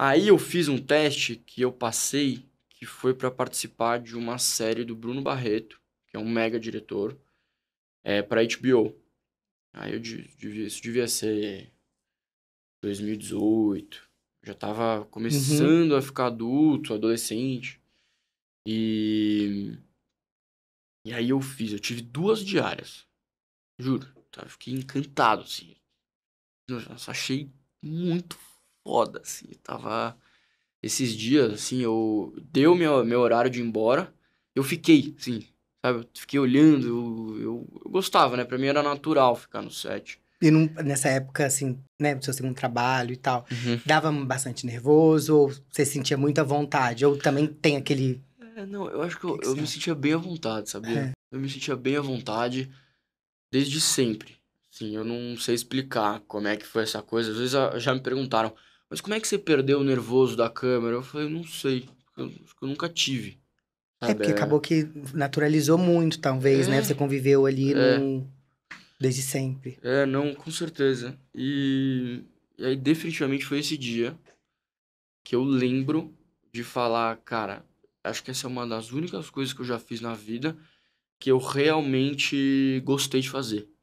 Aí eu fiz um teste que eu passei, que foi para participar de uma série do Bruno Barreto, que é um mega diretor, é, para HBO. Aí eu devia, isso devia ser 2018. Já tava começando uhum. a ficar adulto, adolescente. E. E aí eu fiz, eu tive duas diárias. Juro, tá? Fiquei encantado, assim. Nossa, achei muito foda, assim. tava. Esses dias, assim, eu. Deu meu, meu horário de ir embora. Eu fiquei, assim, sabe? Eu fiquei olhando. Eu, eu, eu gostava, né? Pra mim era natural ficar no set. E nessa época, assim, né, do seu segundo trabalho e tal, uhum. dava bastante nervoso ou você sentia muita vontade? Ou também tem aquele. É, não, eu acho que, que eu, que eu me sentia bem à vontade, sabia? É. Eu me sentia bem à vontade desde sempre. Sim, eu não sei explicar como é que foi essa coisa. Às vezes ah, já me perguntaram, mas como é que você perdeu o nervoso da câmera? Eu falei, não sei, eu, eu nunca tive. É, Sabe? É, porque acabou que naturalizou muito, talvez, né? é. né? Você conviveu ali é. no... desde sempre. É, não, com certeza. E... e aí, definitivamente, foi esse dia que eu lembro de falar, cara, acho que essa é uma das únicas coisas que eu já fiz na vida que eu realmente gostei de fazer.